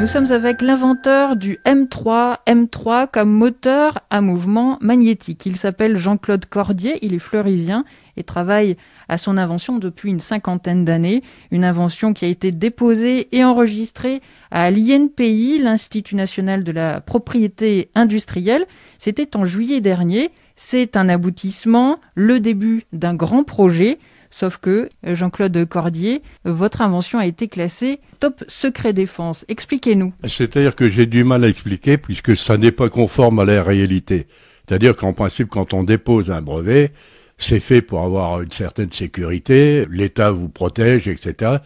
Nous sommes avec l'inventeur du M3, M3 comme moteur à mouvement magnétique. Il s'appelle Jean-Claude Cordier, il est fleurisien et travaille à son invention depuis une cinquantaine d'années, une invention qui a été déposée et enregistrée à l'INPI, l'Institut national de la propriété industrielle. C'était en juillet dernier. C'est un aboutissement, le début d'un grand projet. Sauf que, Jean-Claude Cordier, votre invention a été classée top secret défense. Expliquez-nous. C'est-à-dire que j'ai du mal à expliquer puisque ça n'est pas conforme à la réalité. C'est-à-dire qu'en principe, quand on dépose un brevet, c'est fait pour avoir une certaine sécurité, l'État vous protège, etc.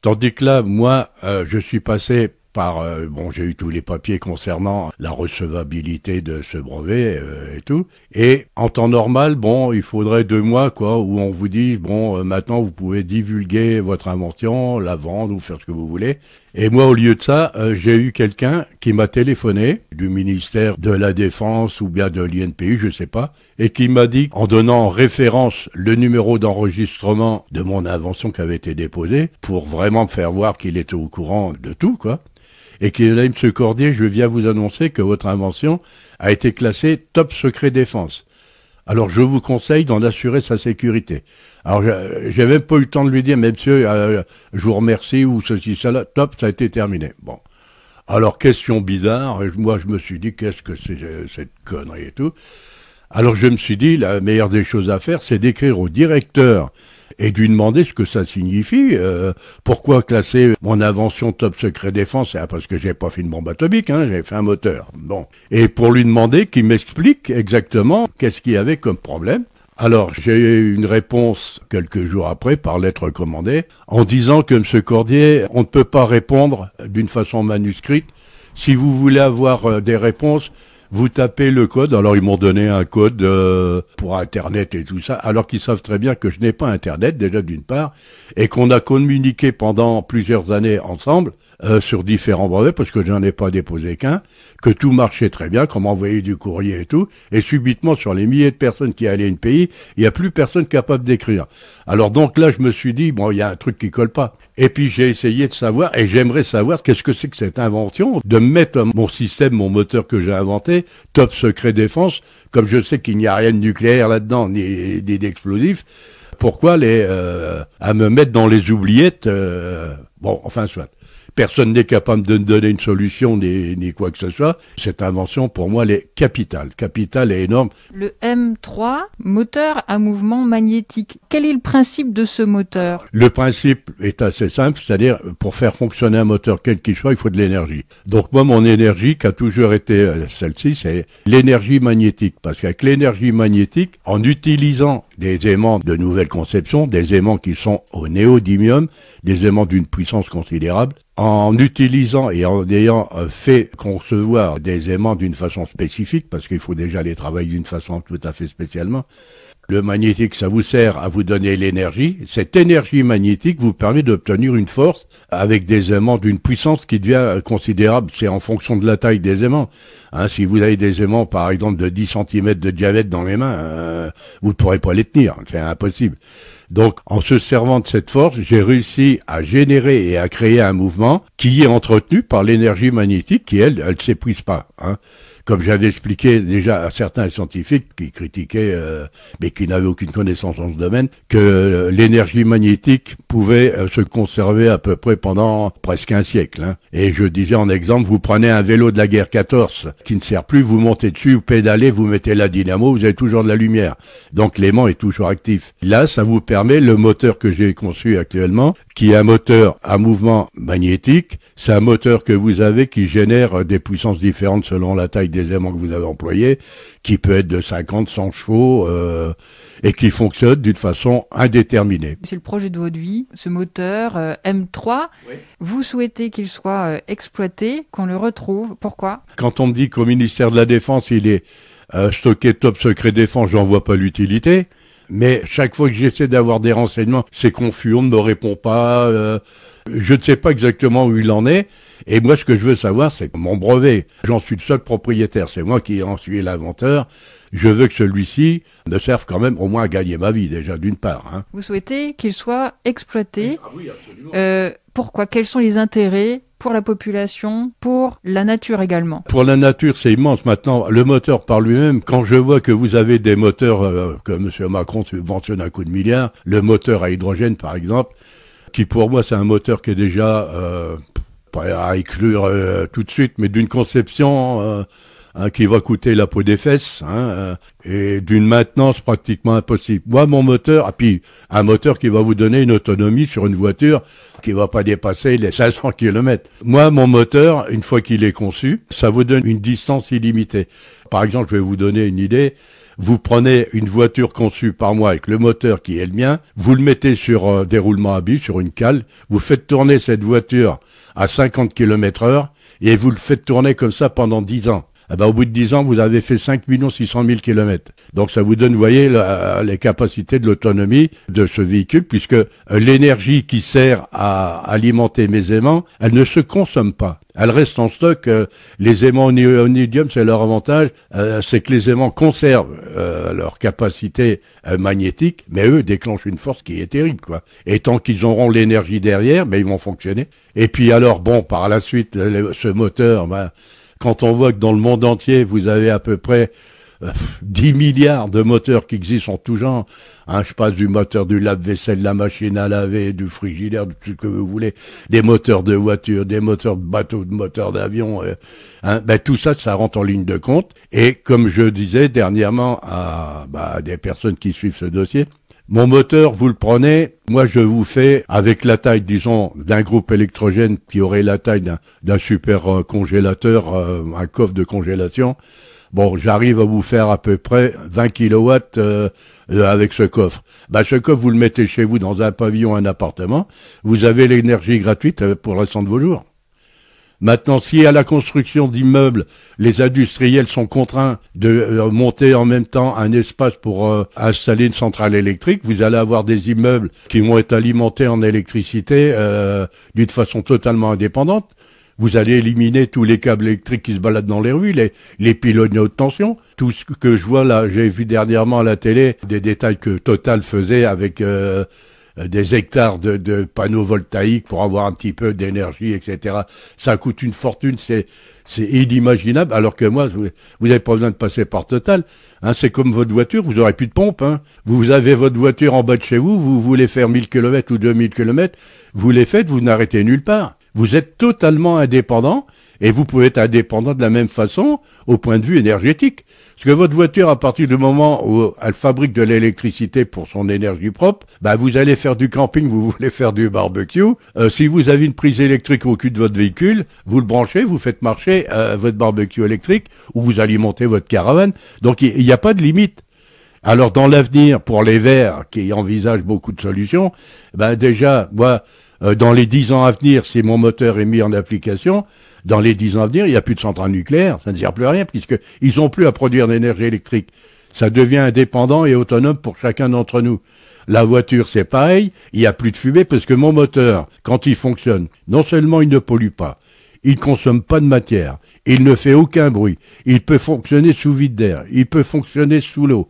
Tandis que là, moi, euh, je suis passé par euh, bon, j'ai eu tous les papiers concernant la recevabilité de ce brevet euh, et tout. Et en temps normal, bon, il faudrait deux mois quoi, où on vous dit bon, euh, maintenant vous pouvez divulguer votre invention, la vendre ou faire ce que vous voulez. Et moi, au lieu de ça, j'ai eu quelqu'un qui m'a téléphoné du ministère de la Défense ou bien de l'INPI, je sais pas, et qui m'a dit, en donnant référence le numéro d'enregistrement de mon invention qui avait été déposée, pour vraiment me faire voir qu'il était au courant de tout, quoi et qui est là, M. Cordier, je viens vous annoncer que votre invention a été classée top secret défense. Alors je vous conseille d'en assurer sa sécurité. Alors j'ai même pas eu le temps de lui dire, mais monsieur, euh, je vous remercie ou ceci, cela, top, ça a été terminé. Bon. Alors question bizarre, moi je me suis dit, qu'est-ce que c'est euh, cette connerie et tout. Alors je me suis dit, la meilleure des choses à faire, c'est d'écrire au directeur et lui demander ce que ça signifie. Euh, pourquoi classer mon invention top secret défense hein, Parce que j'ai pas fait une bombe atomique, hein, j'ai fait un moteur. Bon. Et pour lui demander qu'il m'explique exactement qu'est-ce qu'il y avait comme problème. Alors, j'ai eu une réponse quelques jours après par lettre commandée en disant que M. Cordier, on ne peut pas répondre d'une façon manuscrite. Si vous voulez avoir euh, des réponses, vous tapez le code. Alors ils m'ont donné un code euh, pour Internet et tout ça, alors qu'ils savent très bien que je n'ai pas Internet déjà d'une part, et qu'on a communiqué pendant plusieurs années ensemble. Euh, sur différents brevets, parce que j'en ai pas déposé qu'un, que tout marchait très bien, qu'on m'envoyait du courrier et tout, et subitement sur les milliers de personnes qui allaient une pays, il n'y a plus personne capable d'écrire. Alors donc là, je me suis dit, bon, il y a un truc qui colle pas. Et puis j'ai essayé de savoir, et j'aimerais savoir qu'est-ce que c'est que cette invention de mettre mon système, mon moteur que j'ai inventé, top secret défense, comme je sais qu'il n'y a rien de nucléaire là-dedans, ni, d'explosifs, pourquoi les euh, à me mettre dans les oubliettes euh, Bon, enfin soit personne n'est capable de donner une solution ni, quoi que ce soit. Cette invention, pour moi, elle est capitale. Capitale est énorme. Le M3, moteur à mouvement magnétique. Quel est le principe de ce moteur Le principe est assez simple, c'est-à-dire pour faire fonctionner un moteur quel qu'il soit, il faut de l'énergie. Donc moi, mon énergie, qui a toujours été euh, celle-ci, c'est l'énergie magnétique. Parce qu'avec l'énergie magnétique, en utilisant des aimants de nouvelle conception, des aimants qui sont au néodymium, des aimants d'une puissance considérable. En utilisant et en ayant euh, fait concevoir des aimants d'une façon spécifique, parce qu'il faut déjà les travailler d'une façon tout à fait spécialement, le magnétique, ça vous sert à vous donner l'énergie. Cette énergie magnétique vous permet d'obtenir une force avec des aimants d'une puissance qui devient considérable. C'est en fonction de la taille des aimants. Hein, si vous avez des aimants, par exemple, de 10 cm de diamètre dans les mains, euh, vous ne pourrez pas les tenir. C'est impossible. Donc, en se servant de cette force, j'ai réussi à générer et à créer un mouvement qui est entretenu par l'énergie magnétique qui, elle, elle ne s'épuise pas. Hein comme j'avais expliqué déjà à certains scientifiques qui critiquaient, euh, mais qui n'avaient aucune connaissance dans ce domaine, que euh, l'énergie magnétique pouvait euh, se conserver à peu près pendant presque un siècle. Hein. Et je disais en exemple, vous prenez un vélo de la guerre 14 qui ne sert plus, vous montez dessus, vous pédalez, vous mettez la dynamo, vous avez toujours de la lumière. Donc l'aimant est toujours actif. Là, ça vous permet le moteur que j'ai conçu actuellement, qui est un moteur à mouvement magnétique. C'est un moteur que vous avez qui génère des puissances différentes selon la taille des éléments que vous avez employés, qui peut être de 50, 100 chevaux, euh, et qui fonctionne d'une façon indéterminée. C'est le projet de votre vie, ce moteur euh, M3. Vous souhaitez qu'il soit euh, exploité, qu'on le retrouve. Pourquoi Quand on me dit qu'au ministère de la Défense, il est stocké top secret défense, j'en vois pas l'utilité. Mais chaque fois que j'essaie d'avoir des renseignements, c'est confus, on ne me répond pas. je ne sais pas exactement où il en est. Et moi, ce que je veux savoir, c'est mon brevet. J'en suis le seul propriétaire. C'est moi qui en suis l'inventeur. Je veux que celui-ci me serve quand même au moins à gagner ma vie, déjà, d'une part. Hein. Vous souhaitez qu'il soit exploité. oui, ah absolument. Euh, pourquoi Quels sont les intérêts pour la population, pour la nature également. Pour la nature, c'est immense. Maintenant, le moteur par lui-même, quand je vois que vous avez des moteurs euh, que M. Macron subventionne à coup de milliard, le moteur à hydrogène par exemple, qui pour moi c'est un moteur qui est déjà euh, à éclure euh, tout de suite, mais d'une conception euh, hein, qui va coûter la peau des fesses, hein, euh, et d'une maintenance pratiquement impossible. Moi, mon moteur, et ah, puis un moteur qui va vous donner une autonomie sur une voiture qui va pas dépasser les 500 km. Moi, mon moteur, une fois qu'il est conçu, ça vous donne une distance illimitée. Par exemple, je vais vous donner une idée vous prenez une voiture conçue par moi avec le moteur qui est le mien, vous le mettez sur euh, déroulement des à billes, sur une cale, vous faites tourner cette voiture à 50 km heure et vous le faites tourner comme ça pendant 10 ans. Eh ben, au bout de 10 ans, vous avez fait 5 600 000 kilomètres. Donc ça vous donne, voyez, les capacités de l'autonomie de ce véhicule, puisque euh, l'énergie qui sert à alimenter mes aimants, elle ne se consomme pas. Elles restent en stock. Euh, les aimants au c'est leur avantage, euh, c'est que les aimants conservent euh, leur capacité magnétique, mais eux déclenchent une force qui est terrible, quoi. Et tant qu'ils auront l'énergie derrière, ben ils vont fonctionner. Et puis alors, bon, par la suite, ce moteur, ben, quand on voit que dans le monde entier, vous avez à peu près euh, dix 10 milliards de moteurs qui existent en tout genre. Hein, je passe du moteur du lave-vaisselle, de la machine à laver, du frigidaire, de tout ce que vous voulez, des moteurs de voiture, des moteurs de bateau, de moteurs d'avion. Euh, hein, ben, tout ça, ça rentre en ligne de compte. Et comme je disais dernièrement à bah, des personnes qui suivent ce dossier, mon moteur, vous le prenez, moi je vous fais avec la taille, disons, d'un groupe électrogène qui aurait la taille d'un super euh, congélateur, un coffre de congélation, Bon, j'arrive à vous faire à peu près 20 kilowatts euh, euh, avec ce coffre. Bah, ce coffre, vous le mettez chez vous dans un pavillon, un appartement, vous avez l'énergie gratuite euh, pour le restant de vos jours. Maintenant, si à la construction d'immeubles, les industriels sont contraints de monter en même temps un espace pour installer une centrale électrique, vous allez avoir des immeubles qui vont être alimentés en électricité d'une façon totalement indépendante vous allez éliminer tous les câbles électriques qui se baladent dans les rues, les, les pylônes haute tension. Tout ce que je vois là, j'ai vu dernièrement à la télé des détails que Total faisait avec euh, euh, des hectares de, panneaux voltaïques pour avoir un petit peu d'énergie, etc. Ça coûte une fortune, c'est c'est inimaginable. Alors que moi, vous n'avez pas besoin de passer par Total. Hein, c'est comme votre voiture, vous aurez plus de pompe. Hein. Vous avez votre voiture en bas de chez vous, vous voulez faire 1000 km ou 2000 km, vous les faites, vous n'arrêtez nulle part. Vous êtes totalement indépendant et vous pouvez être indépendant de la même façon au point de vue énergétique. Parce que votre voiture, à partir du moment où elle fabrique de l'électricité pour son énergie propre, bah vous allez faire du camping, vous voulez faire du barbecue. Euh, si vous avez une prise électrique au cul de votre véhicule, vous le branchez, vous faites marcher euh, votre barbecue électrique ou vous alimentez votre caravane. Donc il n'y a pas de limite. Alors dans l'avenir, pour les verts qui envisagent beaucoup de solutions, bah déjà, moi... Euh, dans les dix ans à venir, si mon moteur est mis en application, dans les dix ans à venir, il n'y a plus de centrale nucléaire, ça ne sert plus à rien, puisqu'ils n'ont plus à produire d'énergie électrique. Ça devient indépendant et autonome pour chacun d'entre nous. La voiture, c'est pareil, il n'y a plus de fumée, parce que mon moteur, quand il fonctionne, non seulement il ne pollue pas, il ne consomme pas de matière, il ne fait aucun bruit, il peut fonctionner sous vide d'air, il peut fonctionner sous l'eau,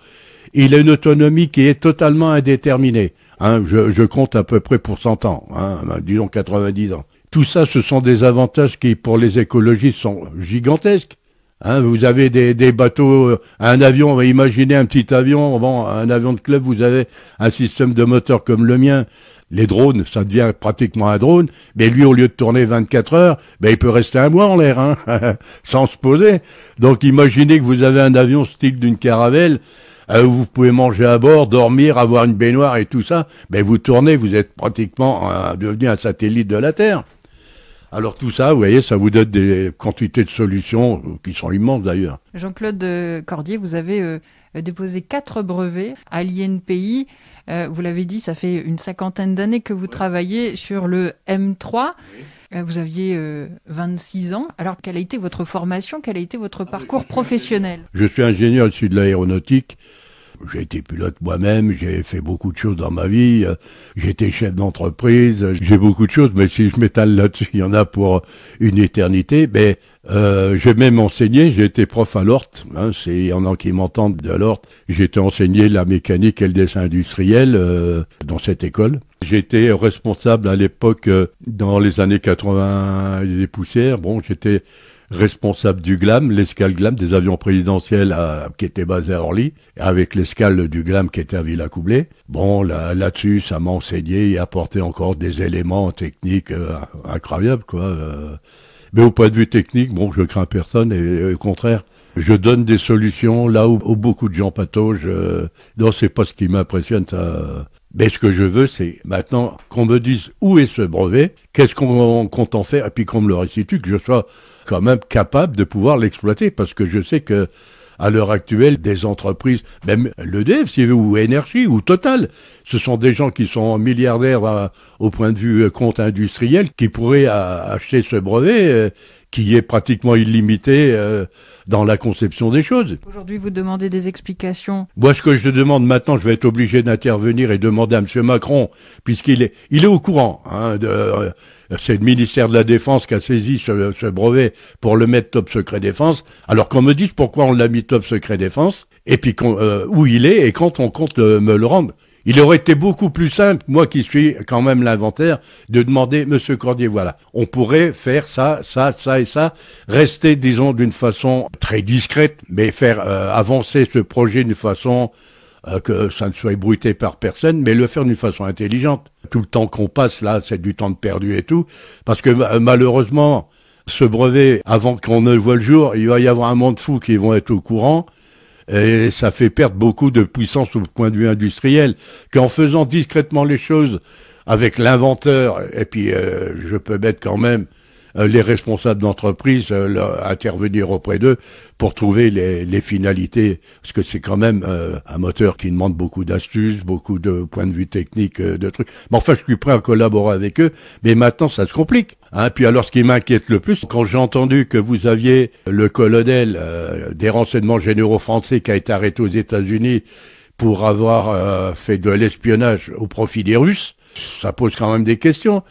il a une autonomie qui est totalement indéterminée. Hein, je, compte à peu près pour 100 ans, hein, ben, disons 90 ans. Tout ça, ce sont des avantages qui, pour les écologistes, sont gigantesques. Hein, vous avez des, bateaux, euh, un avion, imaginez un petit avion, bon, un avion de club, vous avez un système de moteur comme le mien, les drones, ça devient pratiquement un drone, mais lui, au lieu de tourner 24 heures, ben, il peut rester un mois en l'air, hein, sans se poser. Donc imaginez que vous avez un avion style d'une caravelle, euh, vous pouvez manger à bord, dormir, avoir une baignoire et tout ça, mais vous tournez, vous êtes pratiquement devenu un satellite de la Terre. Alors tout ça, vous voyez, ça vous donne des quantités de solutions euh, qui sont immenses d'ailleurs. Jean-Claude euh, Cordier, vous avez déposé quatre brevets à l'INPI. vous l'avez dit, ça fait une cinquantaine d'années que vous travaillez sur le M3. Euh, vous aviez 26 euh, ans. Alors, quelle a été votre formation quel a été votre ah parcours professionnel Je suis ingénieur issu de l'aéronautique. J'ai été pilote moi-même, j'ai fait beaucoup de choses dans ma vie, euh, j'ai été chef d'entreprise, j'ai beaucoup de choses, mais si je m'étale là-dessus, il y en a pour une éternité. Mais euh, j'ai même enseigné, j'ai été prof à l'Orte, hein, c'est en qui m'entendent de l'Orte, j'ai été enseigné la mécanique et le dessin industriel euh, dans cette école. J'étais responsable à l'époque, euh, dans les années 80 des poussières, bon, j'étais responsable du GLAM, l'escale GLAM des avions présidentiels qui était basé à Orly, avec l'escale du GLAM qui était à Villacoublay. Bon, là, là-dessus, ça m'a enseigné et apporté encore des éléments techniques euh, incroyables, quoi. Euh. Mais au point de vue technique, bon, je crains personne et, au contraire, je donne des solutions là où, beaucoup de gens pataugent. Euh, non, c'est pas ce qui m'impressionne, ça. Euh. Mais ce que je veux, c'est maintenant qu'on me dise où est ce brevet, qu'est-ce qu'on compte en faire, et puis qu'on me le restitue, que je sois quand même capable de pouvoir l'exploiter parce que je sais que à l'heure actuelle, des entreprises, même l'EDF, si ou Énergie, ou Total, ce sont des gens qui sont milliardaires euh, au point de vue euh, compte industriel, qui pourraient euh, acheter ce brevet qui est pratiquement illimité dans la conception des choses. Aujourd'hui, vous demandez des explications. Moi, ce que je demande maintenant, je vais être obligé d'intervenir et demander à M. Macron, puisqu'il est, il est au courant. Hein, euh, c'est le ministère de la Défense qui a saisi ce, brevet pour le mettre top secret défense. Alors qu'on me dise pourquoi on l'a mis top secret défense, et puis euh, où il est, et quand on compte euh, me le rendre. Il aurait été beaucoup plus simple, moi qui suis quand même l'inventaire, de demander, Monsieur Cordier, voilà, on pourrait faire ça, ça, ça et ça, rester, disons, d'une façon très discrète, mais faire euh, avancer ce projet d'une façon euh, que ça ne soit ébruité par personne, mais le faire d'une façon intelligente. Tout le temps qu'on passe là, c'est du temps perdu et tout, parce que euh, malheureusement, ce brevet, avant qu'on ne le voie le jour, il va y avoir un monde fou qui vont être au courant et ça fait perdre beaucoup de puissance au point de vue industriel, qu'en faisant discrètement les choses avec l'inventeur, et puis euh, je peux mettre quand même euh, les responsables d'entreprise euh, intervenir auprès d'eux pour trouver les, finalités, parce que c'est quand même euh, un moteur qui demande beaucoup d'astuces, beaucoup de points de vue techniques, de trucs. Mais enfin, je suis prêt à collaborer avec eux, mais maintenant, ça se complique. Hein, puis alors, ce qui m'inquiète le plus, quand j'ai entendu que vous aviez le colonel des renseignements généraux français qui a été arrêté aux États-Unis pour avoir fait de l'espionnage au profit des Russes, ça pose quand même des questions.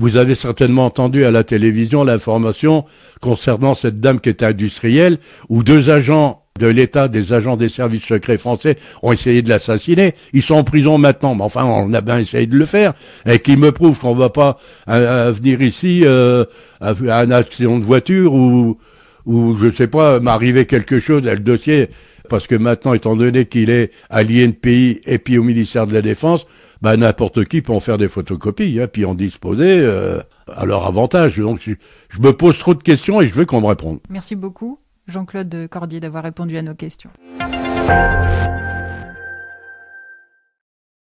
Vous avez certainement entendu à la télévision l'information concernant cette dame qui est industrielle, où deux agents de l'État, des agents des services secrets français, ont essayé de l'assassiner. Ils sont en prison maintenant, mais enfin, on a bien essayé de le faire, et qui me prouve qu'on va pas euh, euh, venir ici euh, à, un accident de voiture ou, ou je sais pas, m'arriver quelque chose le dossier, parce que maintenant, étant donné qu'il est à l'INPI et puis au ministère de la Défense, bah, n'importe qui peut en faire des photocopies, hein, puis en disposer euh, à leur avantage. Donc je me pose trop de questions et je veux qu'on me réponde. Merci beaucoup, Jean-Claude Cordier, d'avoir répondu à nos questions.